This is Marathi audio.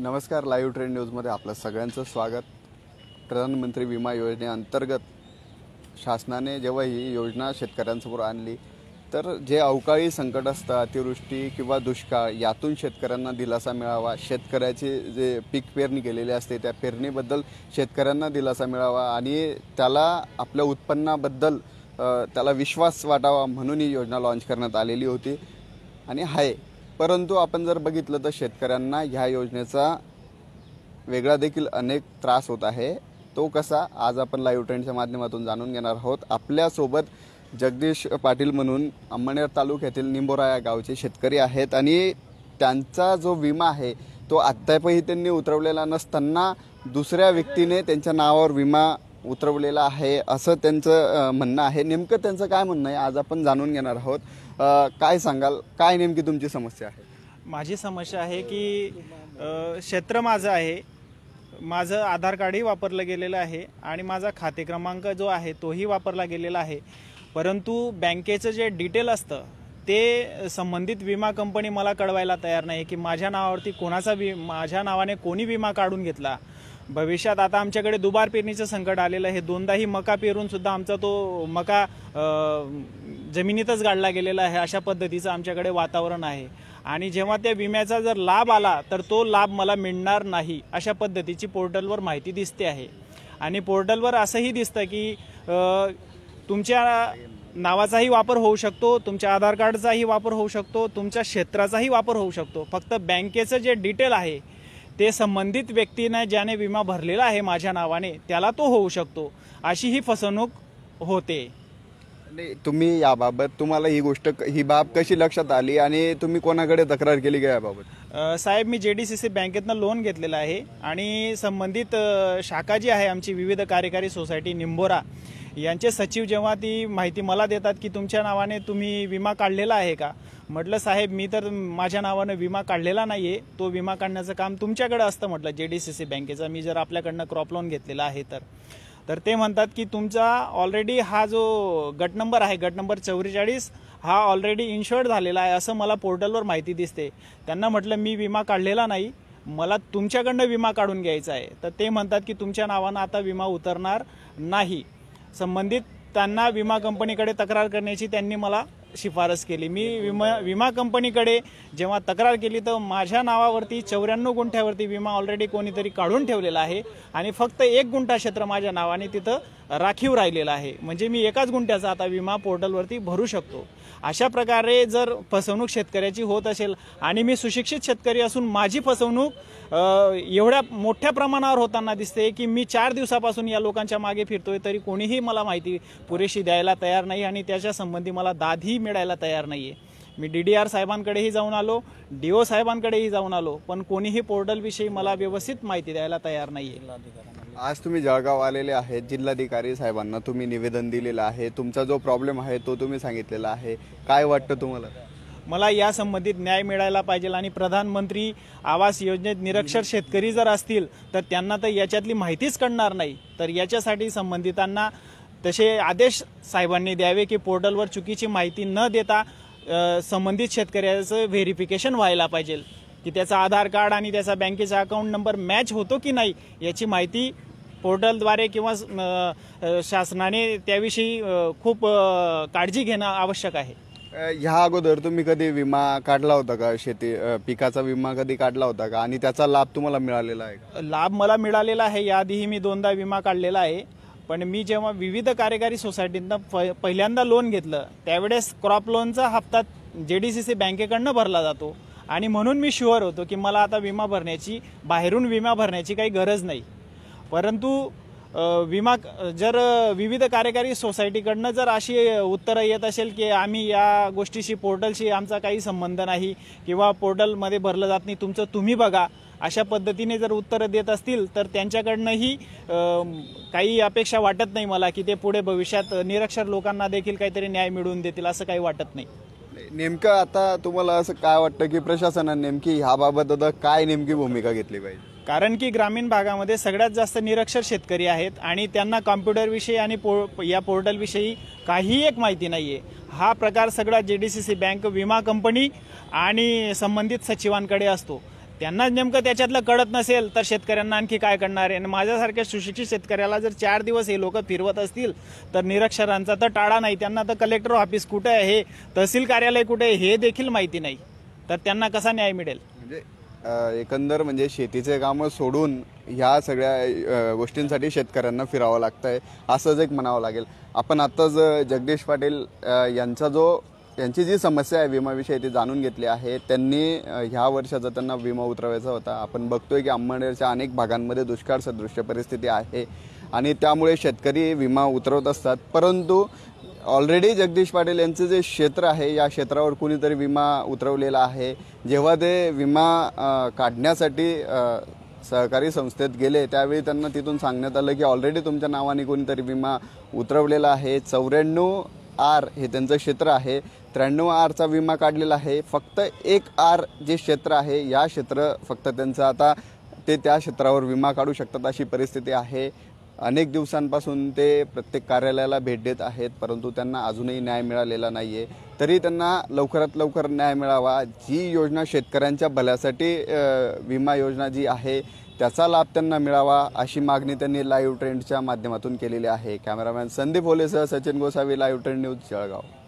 नमस्कार लाईव्ह ट्रेंड न्यूजमध्ये आपलं सगळ्यांचं स्वागत प्रधानमंत्री विमा योजनेअंतर्गत शासनाने जेव्हा ही योजना शेतकऱ्यांसमोर आणली तर जे अवकाळी संकट असतं अतिवृष्टी किंवा दुष्काळ यातून शेतकऱ्यांना दिलासा मिळावा शेतकऱ्याचे जे पीक पेरणी केलेली असते त्या पेरणीबद्दल शेतकऱ्यांना दिलासा मिळावा आणि त्याला आपल्या उत्पन्नाबद्दल त्याला विश्वास वाटावा म्हणून ही योजना लॉन्च करण्यात आलेली होती आणि हाय परंतु आपण जर बघितलं तर शेतकऱ्यांना ह्या योजनेचा वेगळा देखील अनेक त्रास होत आहे तो कसा आज आपण लाईव्ह ट्रेंडच्या माध्यमातून जाणून घेणार आहोत आपल्यासोबत जगदीश पाटील म्हणून अंमनेर तालुक्यातील निंबोरा या गावचे शेतकरी आहेत आणि त्यांचा जो विमा आहे तो आत्तापही त्यांनी उतरवलेला नसताना दुसऱ्या व्यक्तीने त्यांच्या नावावर विमा उतरवलेलं आहे असं त्यांचं म्हणणं आहे नेमकं त्यांचं काय म्हणणं आहे आज आपण जाणून घेणार आहोत काय सांगाल काय नेमकी तुमची समस्या आहे माझी समस्या आहे की क्षेत्र माझं आहे माझं आधार कार्डही वापरलं गेलेलं आहे आणि माझा खाते क्रमांक जो आहे तोही वापरला गेलेला आहे परंतु बँकेचं जे डिटेल असतं ते संबंधित विमा कंपनी मला कळवायला तयार नाही की माझ्या नावावरती कोणाचा वि माझ्या नावाने कोणी विमा काढून घेतला भविष्यात आता आमच्याकडे दुबार पेरणीचं संकट आलेलं आहे दोनदाही मका पेरून सुद्धा आमचा तो मका जमिनीतच गाडला गेलेला आहे अशा पद्धतीचं आमच्याकडे वातावरण आहे आणि जेव्हा त्या विम्याचा जर लाभ आला तर तो लाभ मला मिळणार नाही अशा पद्धतीची पोर्टलवर माहिती दिसते आहे आणि पोर्टलवर असंही दिसतं की तुमच्या नावाचाही वापर होऊ शकतो तुमच्या आधार कार्डचाही वापर होऊ शकतो तुमच्या क्षेत्राचाही वापर होऊ शकतो फक्त बँकेचं जे डिटेल आहे ते संबंधित व्यक्तीनं ज्याने विमा भरलेला आहे माझ्या नावाने त्याला तो होऊ शकतो अशी ही फसवणूक होते तुम्ही याबाबत तुम्हाला ही गोष्ट ही बाब कशी लक्षात आली आणि तुम्ही कोणाकडे तक्रार केली का याबाबत साहेब मी जे डी सी सी बँकेतनं लोन घेतलेलं आहे आणि संबंधित शाखा जी आहे आमची विविध कार्यकारी सोसायटी निंबोरा यांचे सचिव जेव्हा ती माहिती मला देतात की तुमच्या नावाने तुम्ही विमा काढलेला आहे का म्हटलं साहेब मी तर माझ्या नावानं विमा काढलेला नाही आहे तो विमा काढण्याचं काम तुमच्याकडे असतं म्हटलं जे डी सी सी बँकेचा मी जर आपल्याकडनं क्रॉप लोन घेतलेला आहे तर तर ते म्हणतात की तुमचा ऑलरेडी हा जो गट नंबर आहे गट नंबर चौवेचाळीस हा ऑलरेडी इन्शुअर्ड झालेला आहे असं मला पोर्टलवर माहिती दिसते त्यांना म्हटलं मी विमा काढलेला नाही मला तुमच्याकडनं विमा काढून घ्यायचा आहे तर ते म्हणतात की तुमच्या नावानं आता विमा उतरणार नाही संबंधित त्यांना विमा कंपनीकडे तक्रार करण्याची त्यांनी मला शिफारस केली मी विमा विमा कंपनीकडे जेव्हा तक्रार केली तर माझ्या नावावरती चौऱ्याण्णव गुंठ्यावरती विमा ऑलरेडी कोणीतरी काढून ठेवलेला आहे आणि फक्त एक गुंठा क्षेत्र माझ्या नावाने तिथं राखीव राहिलेला आहे म्हणजे मी एकाच गुंठ्याचा आता विमा पोर्टलवरती भरू शकतो अशा प्रकारे जर फसवणूक शेतकऱ्याची होत असेल आणि मी सुशिक्षित शेतकरी असून माझी फसवणूक एवढ्या मोठ्या प्रमाणावर होताना दिसते की मी चार दिवसापासून या लोकांच्या मागे फिरतोय तरी कोणीही मला माहिती पुरेशी द्यायला तयार नाही आणि त्याच्या संबंधी मला दाधी मिळायला तयार नाही आहे मी डी डी आर साहेबांकडेही जाऊन आलो डी ओ साहेबांकडेही जाऊन आलो पण कोणीही पोर्टलविषयी मला व्यवस्थित माहिती द्यायला तयार नाही आज तुम्ही जळगाव आलेले आहेत जिल्हाधिकारी साहेबांना तुम्ही निवेदन दिलेलं आहे तुमचा जो प्रॉब्लेम आहे तो तुम्ही सांगितलेला आहे काय वाटतं तुम्हाला मला या संबंधित न्याय मिळायला पाहिजे आणि प्रधानमंत्री आवास योजनेत निरक्षर शेतकरी जर असतील तर त्यांना तर याच्यातली माहितीच कळणार नाही तर याच्यासाठी संबंधितांना तसे आदेश साहेबांनी द्यावे की पोर्टलवर चुकीची माहिती न देता संबंधित शेतकऱ्याचं व्हेरिफिकेशन व्हायला पाहिजे की त्याचा आधार कार्ड आणि त्याचा बँकेचा अकाउंट नंबर मॅच होतो की नाही याची माहिती पोर्टलद्वारे किंवा शासनाने त्याविषयी खूप काळजी घेणं आवश्यक आहे ह्या अगोदर तुम्ही कधी विमा काढला होता का शेती पिकाचा विमा कधी काढला होता का आणि त्याचा लाभ तुम्हाला मिळालेला आहे लाभ मला मिळालेला आहे याआधीही मी दोनदा विमा काढलेला आहे पण मी जेव्हा विविध कार्यकारी सोसायटींना प पहिल्यांदा लोन घेतलं त्यावेळेस क्रॉप लोनचा हप्ता जे डी सी सी बँकेकडनं भरला जातो आणि म्हणून मी शुअर होतो की मला आता विमा भरण्याची बाहेरून विमा भरण्याची काही गरज नाही परंतु विमा जर विविध कार्यकारी सोसायटीकडनं जर अशी उत्तरं येत असेल की आम्ही या गोष्टीशी पोर्टलशी आमचा काही संबंध नाही किंवा पोर्टलमध्ये भरलं जात नाही तुमचं तुम्ही बघा अशा पद्धतीने जर उत्तरं देत असतील तर त्यांच्याकडनंही काही अपेक्षा वाटत नाही मला की ते पुढे भविष्यात निरक्षर लोकांना देखील काहीतरी न्याय मिळवून देतील असं काही वाटत नाही नेमकं आता तुम्हाला असं काय वाटतं की प्रशासनाने नेमकी ह्याबाबत आता काय नेमकी भूमिका घेतली पाहिजे कारण की ग्रामीण भागामध्ये सगळ्यात जास्त निरक्षर शेतकरी आहेत आणि त्यांना कॉम्प्युटरविषयी आणि पो या पोर्टलविषयी काही एक माहिती नाही आहे हा प्रकार सगळा J D C C bank विमा कंपनी आणि संबंधित सचिवांकडे असतो त्यांना नेमकं त्याच्यातलं कळत नसेल तर शेतकऱ्यांना आणखी काय करणार आहे आणि माझ्यासारख्या सुशिक्षित शेतकऱ्याला जर चार दिवस हे लोक फिरवत असतील तर निरक्षरांचा तर टाळा नाही त्यांना तर कलेक्टर ऑफिस कुठे आहे तहसील कार्यालय कुठे आहे हे देखील माहिती नाही तर त्यांना कसा न्याय मिळेल म्हणजे एकंदर म्हणजे शेतीचे कामं सोडून ह्या सगळ्या गोष्टींसाठी शेतकऱ्यांना फिरावं लागतं आहे असंच एक म्हणावं लागेल आपण आत्ताच जगदीश पाटील यांचा जो यांची जी समस्या आहे विमाविषयी ती जाणून घेतली आहे त्यांनी ह्या वर्षाचा त्यांना विमा उतरवायचा होता आपण बघतोय की अंबडेरच्या अनेक भागांमध्ये दुष्काळ सदृश्य परिस्थिती आहे आणि त्यामुळे शेतकरी विमा उतरवत असतात परंतु ऑलरेडी जगदीश पाटील यांचं जे क्षेत्र आहे या क्षेत्रावर कुणीतरी विमा उतरवलेला आहे जेव्हा ते विमा काढण्यासाठी सहकारी संस्थेत गेले त्यावेळी त्यांना तिथून सांगण्यात आलं की ऑलरेडी तुमच्या नावाने कोणीतरी विमा उतरवलेला आहे चौऱ्याण्णव आर हे त्यांचं क्षेत्र आहे त्र्याण्णव आरचा विमा काढलेला आहे फक्त एक आर जे क्षेत्र आहे या क्षेत्र फक्त त्यांचं आता ते त्या क्षेत्रावर विमा काढू शकतात अशी परिस्थिती आहे अनेक दिवसांपासून ते प्रत्येक कार्यालयाला भेट देत आहेत परंतु त्यांना अजूनही न्याय मिळालेला नाही आहे तरी त्यांना लवकरात लवकर न्याय मिळावा जी योजना शेतकऱ्यांच्या भल्यासाठी विमा योजना जी आहे त्याचा लाभ त्यांना मिळावा अशी मागणी त्यांनी लाईव्ह ट्रेंडच्या माध्यमातून केलेली आहे कॅमेरामॅन संदीप होलेसह Sachin Gosavi live trend news Jalgaon